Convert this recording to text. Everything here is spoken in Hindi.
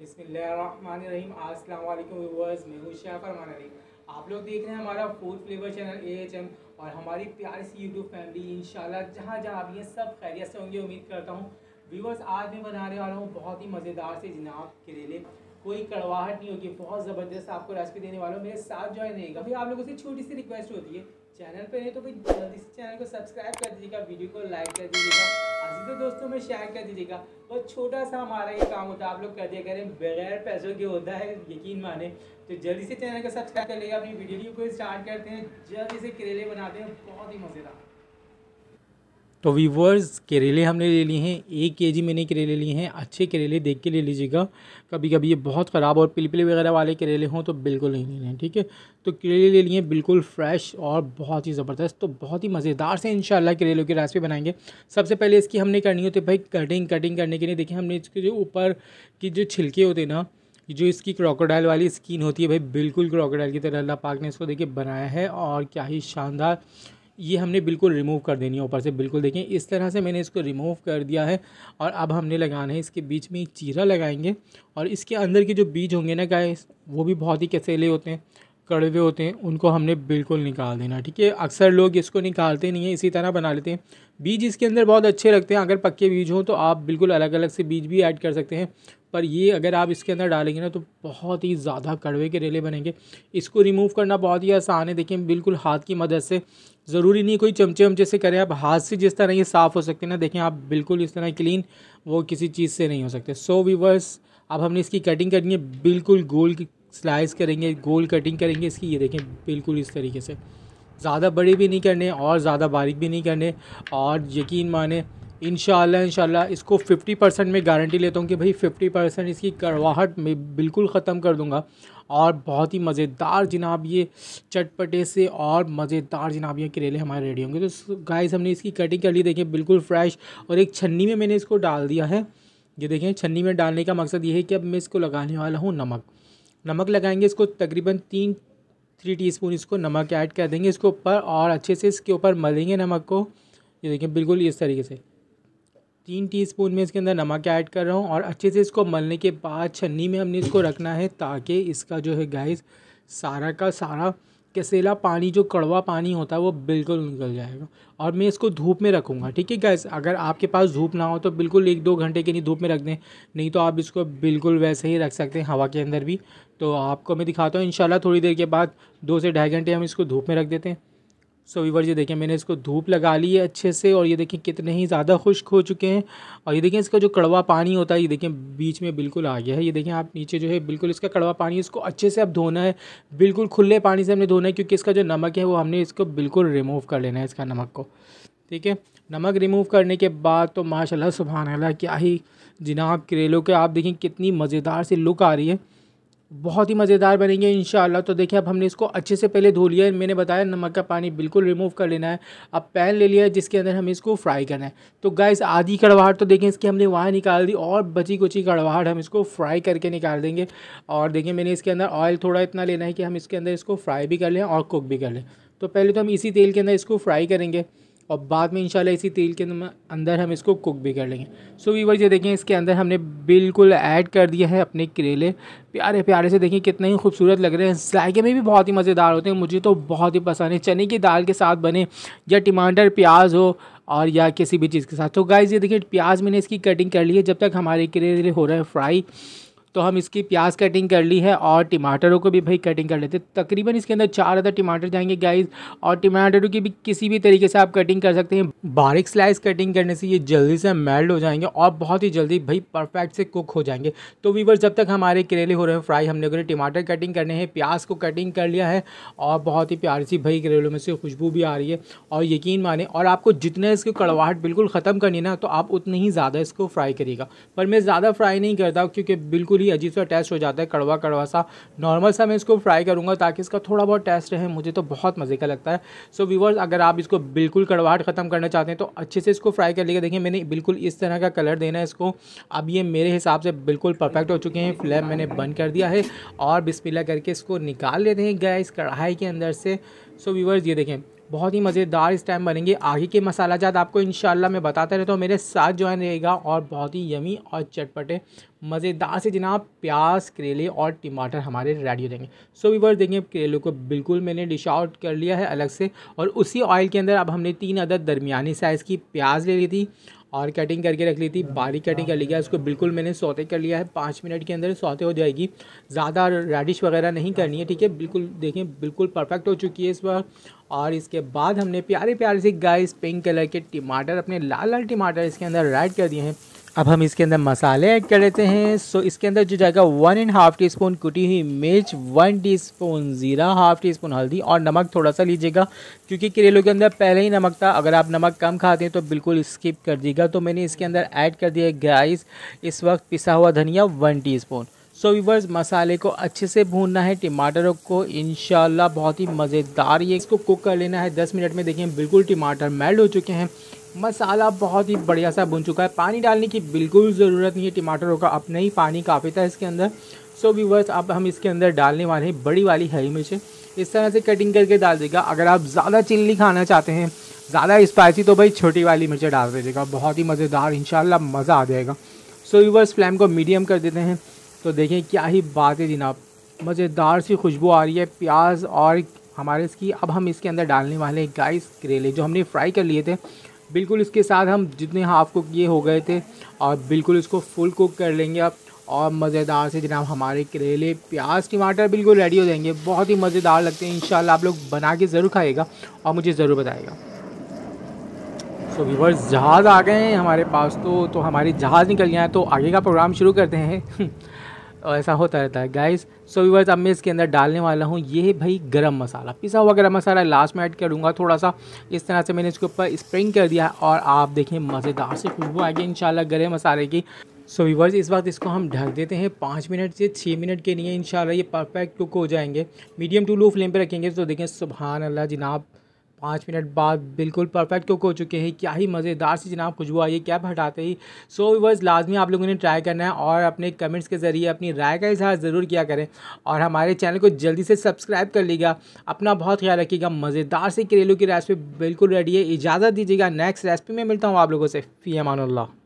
बिसमीम अस्सलाम वालेकुम व्यूवर्स मैं शाह फरमान अली आप लोग देख रहे हैं हमारा food flavour channel A H M और हमारी प्यारी सी यूट्यूब फैमिली इन जहाँ जहाँ आप ये सब खैरियत से होंगे उम्मीद करता हूँ व्यूवर्स आज मैं बनाने वाला हूँ बहुत ही मज़ेदार से जनाब करेले कोई कड़वाहट नहीं होगी बहुत ज़बरदस्त आपको रेसिपी देने वाला हूँ मेरे साथ ज्वाइन रहेगा फिर आप लोगों से छोटी सी रिक्वेस्ट होती है चैनल पे नहीं तो भाई जल्दी से चैनल को सब्सक्राइब कर दीजिएगा वीडियो को लाइक कर दीजिएगा अभी तो दोस्तों में शेयर कर दीजिएगा बहुत छोटा सा हमारा ये काम होता है आप लोग कर दिया करें बगैर पैसों के होता है यकीन माने तो जल्दी से चैनल को सब्सक्राइब कर लेगा अपनी वीडियो को स्टार्ट करते हैं जल्दी से करेले बनाते हैं बहुत ही मज़ेदार तो वीवर्स करेले हमने ले लिए हैं एक के जी मैंने करेले लिए हैं अच्छे करेले देख के ले लीजिएगा कभी कभी ये बहुत ख़राब और पिलपिले वगैरह वाले करेले हों तो बिल्कुल नहीं लेने हैं ठीक है तो करेले ले लिए बिल्कुल फ्रेश और बहुत ही ज़बरदस्त तो बहुत ही मज़ेदार से इन करेलों की रेसिपी बनाएंगे सबसे पहले इसकी हमने करनी होती है भाई कटिंग कटिंग करने के लिए देखिए हमने इसके जो ऊपर की जो छिलके होते हैं ना जो इसकी क्रोकोडाइल वाली स्किन होती है भाई बिल्कुल क्रोकोडाइल की तरह अल्लाह पाक ने इसको देखिए बनाया है और क्या ही शानदार ये हमने बिल्कुल रिमूव कर देनी है ऊपर से बिल्कुल देखिए इस तरह से मैंने इसको रिमूव कर दिया है और अब हमने लगाना है इसके बीच में चीरा लगाएंगे और इसके अंदर के जो बीज होंगे ना गाय वो भी बहुत ही कसेले होते हैं कड़वे होते हैं उनको हमने बिल्कुल निकाल देना ठीक है अक्सर लोग इसको निकालते नहीं हैं इसी तरह बना लेते हैं बीज इसके अंदर बहुत अच्छे लगते हैं अगर पक्के बीज हों तो आप बिल्कुल अलग अलग से बीज भी ऐड कर सकते हैं पर ये अगर आप इसके अंदर डालेंगे ना तो बहुत ही ज़्यादा कड़वे के रेले बनेंगे इसको रिमूव करना बहुत ही आसान है देखिए बिल्कुल हाथ की मदद से ज़रूरी नहीं कोई चमचे वमचे से करें आप हाथ से जिस तरह ये साफ़ हो सकते हैं ना देखें आप बिल्कुल इस तरह क्लीन वो किसी चीज़ से नहीं हो सकते सो so, वीवर्स अब हमने इसकी कटिंग करनी है बिल्कुल गोल स्लाइस करेंगे गोल कटिंग करेंगे इसकी ये देखें बिल्कुल इस तरीके से ज़्यादा बड़े भी नहीं करने और ज़्यादा बारीक भी नहीं करने और यकीन माने इन शाला इसको 50 परसेंट में गारंटी लेता हूँ कि भाई 50 परसेंट इसकी कड़वाहट में बिल्कुल ख़त्म कर दूँगा और बहुत ही मज़ेदार जनाब ये चटपटे से और मज़ेदार जनाब ये करेले हमारे रेडी होंगे तो गाइस हमने इसकी कटिंग कर ली देखिए बिल्कुल फ्रेश और एक छन्नी में मैंने इसको डाल दिया है ये देखें छन्नी में डालने का मकसद ये है कि अब मैं इसको लगाने वाला हूँ नमक नमक लगाएंगे इसको तकरीबन तीन थ्री टीस्पून इसको नमक ऐड कर देंगे इसके ऊपर और अच्छे से इसके ऊपर मलेंगे नमक को ये देखिए बिल्कुल इस तरीके से तीन टीस्पून में इसके अंदर नमक ऐड कर रहा हूँ और अच्छे से इसको मलने के बाद छन्नी में हमने इसको रखना है ताकि इसका जो है गैस सारा का सारा कसेला पानी जो कड़वा पानी होता है वो बिल्कुल निकल जाएगा और मैं इसको धूप में रखूँगा ठीक है गैस अगर आपके पास धूप ना हो तो बिल्कुल एक दो घंटे के लिए धूप में रख दें नहीं तो आप इसको बिल्कुल वैसे ही रख सकते हैं हवा के अंदर भी तो आपको मैं दिखाता हूँ इन थोड़ी देर के बाद दो से ढाई घंटे हम इसको धूप में रख देते हैं सो वीवर ये देखें मैंने इसको धूप लगा ली है अच्छे से और ये देखें कितने ही ज़्यादा खुश्क हो चुके हैं और ये देखें इसका जो कड़वा पानी होता है ये देखें बीच में बिल्कुल आ गया है ये देखें आप नीचे जो है बिल्कुल इसका कड़वा पानी इसको अच्छे से अब धोना है बिल्कुल खुले पानी से हमने धोना है क्योंकि इसका जो नमक है वो हमने इसको बिल्कुल रिमूव कर लेना है इसका नमक को ठीक है नमक रिमूव करने के बाद तो माशाल्लाह सुबहान अल्लाह क्या ही जनाब करेलों के आप देखें कितनी मज़ेदार सी लुक आ रही है बहुत ही मज़ेदार बनेंगे इन तो देखिए अब हमने इसको अच्छे से पहले धो लिया मैंने बताया नमक का पानी बिल्कुल रिमूव कर लेना है अब पैन ले लिया है जिसके अंदर हमें इसको फ्राई करना है तो गैस आधी कड़वाहट तो देखें इसकी हमने वहाँ निकाल दी और बची कुची कड़वाहट हम इसको फ्राई करके निकाल देंगे और देखिए मैंने इसके अंदर ऑयल थोड़ा इतना लेना है कि हम इसके अंदर इसको फ्राई भी कर लें और कुक भी कर लें तो पहले तो हम इसी तेल के अंदर इसको फ्राई करेंगे और बाद में इंशाल्लाह इसी तेल के अंदर हम इसको कुक भी कर लेंगे सो वीवर ये देखें इसके अंदर हमने बिल्कुल ऐड कर दिया है अपने करेले प्यारे प्यारे से देखें कितने ही खूबसूरत लग रहे हैं जायके में भी बहुत ही मज़ेदार होते हैं मुझे तो बहुत ही पसंद है चने की दाल के साथ बने या टमाटर प्याज हो और या किसी भी चीज़ के साथ तो गाइज़ ये देखिए प्याज मैंने इसकी कटिंग कर ली है जब तक हमारे करेले हो रहे हैं फ्राई तो हम इसकी प्याज कटिंग कर ली है और टमाटरों को भी भाई कटिंग कर लेते तकरीबन इसके अंदर चार अदर टमाटर जाएंगे गाइस और टमाटरों की भी किसी भी तरीके से आप कटिंग कर सकते हैं बारीक स्लाइस कटिंग करने से ये जल्दी से मेल्ट हो जाएंगे और बहुत ही जल्दी भाई परफेक्ट से कुक हो जाएंगे तो वीवर जब तक हमारे करेले हो रहे हैं फ्राई हमने करें टमाटर कटिंग करने हैं प्याज को कटिंग कर लिया है और बहुत ही प्यारी सी भाई करेलों में से खुशबू भी आ रही है और यकीन माने और आपको जितने इसकी कड़वाहट बिल्कुल ख़त्म करनी ना तो आप उतनी ही ज़्यादा इसको फ्राई करिएगा पर मैं ज़्यादा फ्राई नहीं करता क्योंकि बिल्कुल बिल्कुल ही अजीब सा टेस्ट हो जाता है कड़वा कड़वा सा नॉर्मल सा मैं इसको फ्राई करूँगा ताकि इसका थोड़ा बहुत टेस्ट रहे मुझे तो बहुत मज़े का लगता है सो so, व्यूवर्स अगर आप इसको बिल्कुल कड़वाहट ख़त्म करना चाहते हैं तो अच्छे से इसको फ्राई कर लेगा देखिए मैंने बिल्कुल इस तरह का कलर देना है इसको अब ये मेरे हिसाब से बिल्कुल परफेक्ट हो चुके हैं फ्लेम मैंने बंद कर दिया है और बिस्मिल्ला करके इसको निकाल लेते हैं गैस कढ़ाई के अंदर से सो so, व्यूवर्स ये देखें बहुत ही मज़ेदार इस टाइम बनेंगे आगे के मसाला जात आपको इन मैं बताता रहता हूँ मेरे साथ ज्वाइन रहेगा और बहुत ही यमी और चटपटे मज़ेदार से जनाब प्याज करेले और टमाटर हमारे रेडी हो जाएंगे सो वीवर देखिए करेलों को बिल्कुल मैंने डिश आउट कर लिया है अलग से और उसी ऑयल के अंदर अब हमने तीन अदद दरमिया साइज़ की प्याज ले ली थी और कटिंग करके रख ली थी बारीक कटिंग कर ली गया उसको बिल्कुल मैंने सौते कर लिया है पाँच मिनट के अंदर सौते हो जाएगी ज़्यादा रेडिश वगैरह नहीं करनी है ठीक है बिल्कुल देखें बिल्कुल परफेक्ट हो चुकी है इस बार और इसके बाद हमने प्यारे प्यारे से गाइस पिंक कलर के टमाटर अपने लाल लाल टमाटर इसके अंदर ऐड कर दिए हैं अब हम इसके अंदर मसाले ऐड कर लेते हैं सो इसके अंदर जो जाएगा one and half teaspoon कुटी हुई मिर्च वन टी स्पून ज़ीरा हाफ टी स्पून हल्दी और नमक थोड़ा सा लीजिएगा क्योंकि करेलों के अंदर पहले ही नमक था अगर आप नमक कम खाते हैं तो बिल्कुल स्किप कर दीजिएगा तो मैंने इसके अंदर ऐड कर दिया गाइस इस वक्त पिसा हुआ धनिया one teaspoon so viewers मसाले को अच्छे से भूनना है टमाटरों को इन बहुत ही मज़ेदार ये इसको कुक कर लेना है दस मिनट में देखिए बिल्कुल टमाटर मेल्ट हो चुके हैं मसाला बहुत ही बढ़िया सा बुन चुका है पानी डालने की बिल्कुल ज़रूरत नहीं है टमाटरों का अपना ही पानी काफ़ी था इसके अंदर सो व्यूवर्स अब हम इसके अंदर डालने वाले हैं बड़ी वाली हरी मिर्चें इस तरह से कटिंग करके डाल देगा अगर आप ज़्यादा चिल्ली खाना चाहते हैं ज़्यादा स्पाइसी तो भाई छोटी वाली मिर्चें डाल दीजिएगा बहुत ही मज़ेदार इन मज़ा आ जाएगा सो व्यूवर्स फ्लेम को मीडियम कर देते हैं तो देखें क्या ही बात है जिनाब मज़ेदार सी खुशबू आ रही है प्याज और हमारे इसकी अब हम इसके अंदर डालने वाले गाइस करेले जो हमने फ्राई कर लिए थे बिल्कुल इसके साथ हम जितने हाफ़ कुक ये हो गए थे और बिल्कुल इसको फुल कुक कर लेंगे आप और मज़ेदार से जनाब हमारे करेले प्याज टमाटर बिल्कुल रेडी हो जाएंगे बहुत ही मज़ेदार लगते हैं इन आप लोग बना के ज़रूर खाएगा और मुझे ज़रूर बताएगा तो व्यूवर्स जहाज़ आ गए हैं हमारे पास तो तो हमारे जहाज़ निकल गया है तो आगे का प्रोग्राम शुरू करते हैं और ऐसा होता रहता है गाइस सो व्यूवर्स अब मैं इसके अंदर डालने वाला हूँ ये भाई गरम मसाला पिसा हुआ गरम मसाला लास्ट में ऐड करूँगा थोड़ा सा इस तरह से मैंने इसके ऊपर स्प्रिंग कर दिया और आप देखें मज़ेदार से खुशबू आएगी इन गरम मसाले की सो so व्यूवर्स इस बात इसको हम ढक देते हैं पाँच मिनट से छः मिनट के लिए इन ये परफेक्ट कुक हो जाएंगे मीडियम टू लो फ्लेम पर रखेंगे तो देखें सुबहान अल्लाह जनाब पाँच मिनट बाद बिल्कुल परफेक्ट कुक हो चुके हैं क्या ही मज़ेदार सी जनाब खुशबू आई है क्या हटाते ही सो वर्स लाजमी आप लोगों ने ट्राई करना है और अपने कमेंट्स के ज़रिए अपनी राय का इजहार ज़रूर किया करें और हमारे चैनल को जल्दी से सब्सक्राइब कर लीजिएगा अपना बहुत ख्याल रखिएगा मज़ेदार से करेलू की रेसिपी बिल्कुल रेडी है इजाज़त दीजिएगा नेक्स्ट रेसिपी में मिलता हूँ आप लोगों से फ़ी अमान